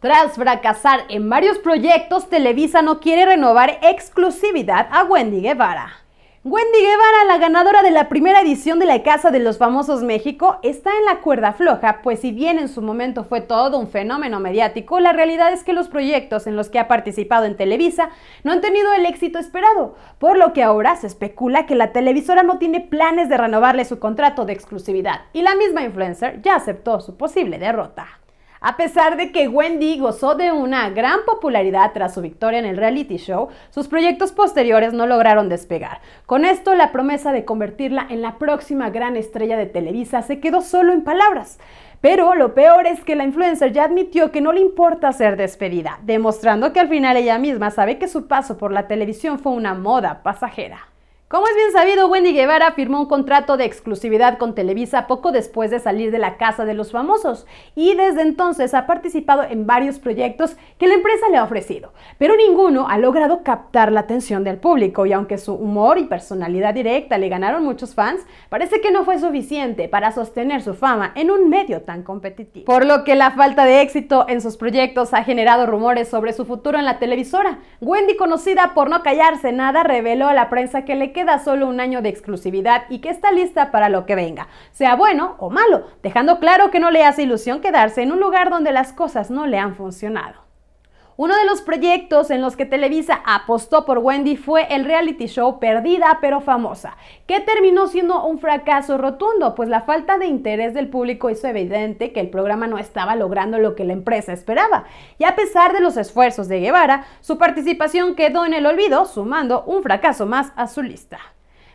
Tras fracasar en varios proyectos, Televisa no quiere renovar exclusividad a Wendy Guevara. Wendy Guevara, la ganadora de la primera edición de La Casa de los Famosos México, está en la cuerda floja, pues si bien en su momento fue todo un fenómeno mediático, la realidad es que los proyectos en los que ha participado en Televisa no han tenido el éxito esperado, por lo que ahora se especula que la televisora no tiene planes de renovarle su contrato de exclusividad, y la misma influencer ya aceptó su posible derrota. A pesar de que Wendy gozó de una gran popularidad tras su victoria en el reality show, sus proyectos posteriores no lograron despegar. Con esto, la promesa de convertirla en la próxima gran estrella de Televisa se quedó solo en palabras. Pero lo peor es que la influencer ya admitió que no le importa ser despedida, demostrando que al final ella misma sabe que su paso por la televisión fue una moda pasajera. Como es bien sabido, Wendy Guevara firmó un contrato de exclusividad con Televisa poco después de salir de la casa de los famosos y desde entonces ha participado en varios proyectos que la empresa le ha ofrecido, pero ninguno ha logrado captar la atención del público y aunque su humor y personalidad directa le ganaron muchos fans, parece que no fue suficiente para sostener su fama en un medio tan competitivo. Por lo que la falta de éxito en sus proyectos ha generado rumores sobre su futuro en la televisora. Wendy, conocida por no callarse nada, reveló a la prensa que le quedó queda solo un año de exclusividad y que está lista para lo que venga, sea bueno o malo, dejando claro que no le hace ilusión quedarse en un lugar donde las cosas no le han funcionado. Uno de los proyectos en los que Televisa apostó por Wendy fue el reality show Perdida pero famosa, que terminó siendo un fracaso rotundo, pues la falta de interés del público hizo evidente que el programa no estaba logrando lo que la empresa esperaba. Y a pesar de los esfuerzos de Guevara, su participación quedó en el olvido, sumando un fracaso más a su lista.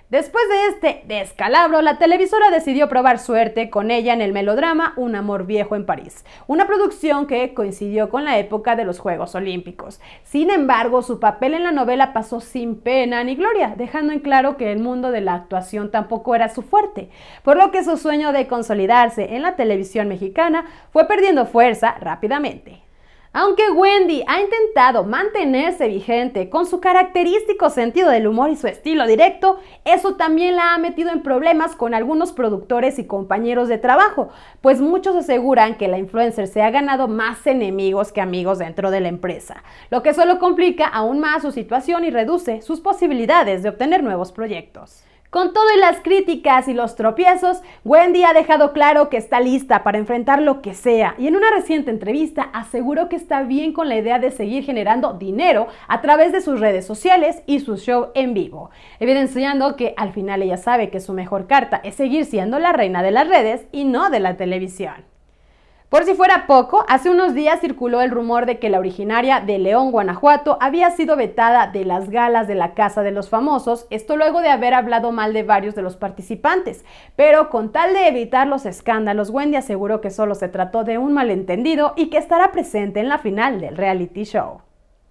Después de este descalabro, la televisora decidió probar suerte con ella en el melodrama Un amor viejo en París, una producción que coincidió con la época de los Juegos Olímpicos. Sin embargo, su papel en la novela pasó sin pena ni gloria, dejando en claro que el mundo de la actuación tampoco era su fuerte, por lo que su sueño de consolidarse en la televisión mexicana fue perdiendo fuerza rápidamente. Aunque Wendy ha intentado mantenerse vigente con su característico sentido del humor y su estilo directo, eso también la ha metido en problemas con algunos productores y compañeros de trabajo, pues muchos aseguran que la influencer se ha ganado más enemigos que amigos dentro de la empresa, lo que solo complica aún más su situación y reduce sus posibilidades de obtener nuevos proyectos. Con todas las críticas y los tropiezos, Wendy ha dejado claro que está lista para enfrentar lo que sea y en una reciente entrevista aseguró que está bien con la idea de seguir generando dinero a través de sus redes sociales y su show en vivo, evidenciando que al final ella sabe que su mejor carta es seguir siendo la reina de las redes y no de la televisión. Por si fuera poco, hace unos días circuló el rumor de que la originaria de León, Guanajuato, había sido vetada de las galas de la Casa de los Famosos, esto luego de haber hablado mal de varios de los participantes. Pero con tal de evitar los escándalos, Wendy aseguró que solo se trató de un malentendido y que estará presente en la final del reality show.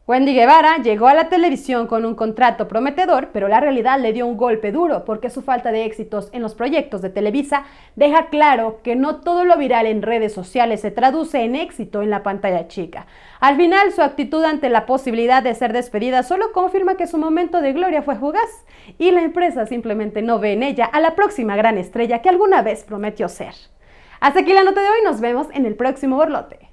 Wendy Guevara llegó a la televisión con un contrato prometedor, pero la realidad le dio un golpe duro porque su falta de éxitos en los proyectos de Televisa deja claro que no todo lo viral en redes sociales se traduce en éxito en la pantalla chica. Al final, su actitud ante la posibilidad de ser despedida solo confirma que su momento de gloria fue fugaz y la empresa simplemente no ve en ella a la próxima gran estrella que alguna vez prometió ser. Hasta aquí la nota de hoy, nos vemos en el próximo borlote.